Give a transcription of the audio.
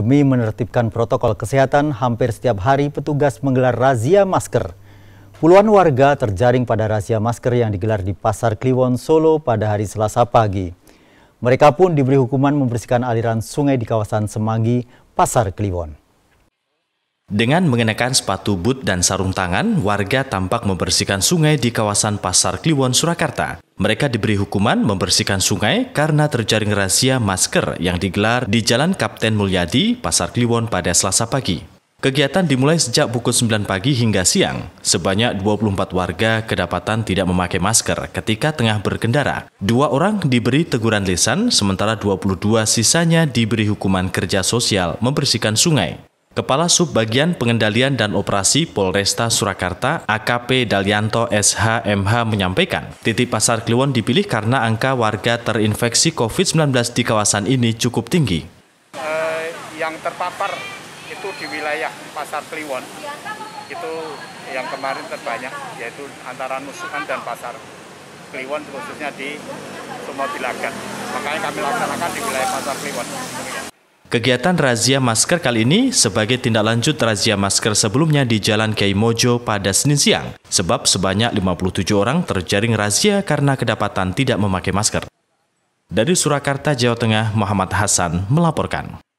Demi menertibkan protokol kesehatan, hampir setiap hari petugas menggelar razia masker. Puluhan warga terjaring pada razia masker yang digelar di Pasar Kliwon, Solo pada hari Selasa pagi. Mereka pun diberi hukuman membersihkan aliran sungai di kawasan Semanggi, Pasar Kliwon. Dengan mengenakan sepatu boot dan sarung tangan, warga tampak membersihkan sungai di kawasan Pasar Kliwon, Surakarta. Mereka diberi hukuman membersihkan sungai karena terjaring razia masker yang digelar di Jalan Kapten Mulyadi, Pasar Kliwon pada Selasa pagi. Kegiatan dimulai sejak pukul 9 pagi hingga siang. Sebanyak 24 warga kedapatan tidak memakai masker ketika tengah berkendara. Dua orang diberi teguran lisan, sementara 22 sisanya diberi hukuman kerja sosial membersihkan sungai. Kepala Subbagian Pengendalian dan Operasi Polresta Surakarta AKP Dalianto SHMH menyampaikan, titik pasar Kliwon dipilih karena angka warga terinfeksi COVID-19 di kawasan ini cukup tinggi. Eh, yang terpapar itu di wilayah pasar Kliwon, itu yang kemarin terbanyak, yaitu antara Nusukan dan pasar Kliwon khususnya di Sumobilagan. Makanya kami laksanakan di wilayah pasar Kliwon. Kegiatan razia masker kali ini sebagai tindak lanjut razia masker sebelumnya di Jalan Kiai Mojo pada Senin siang, sebab sebanyak 57 orang terjaring razia karena kedapatan tidak memakai masker. Dari Surakarta, Jawa Tengah, Muhammad Hasan melaporkan.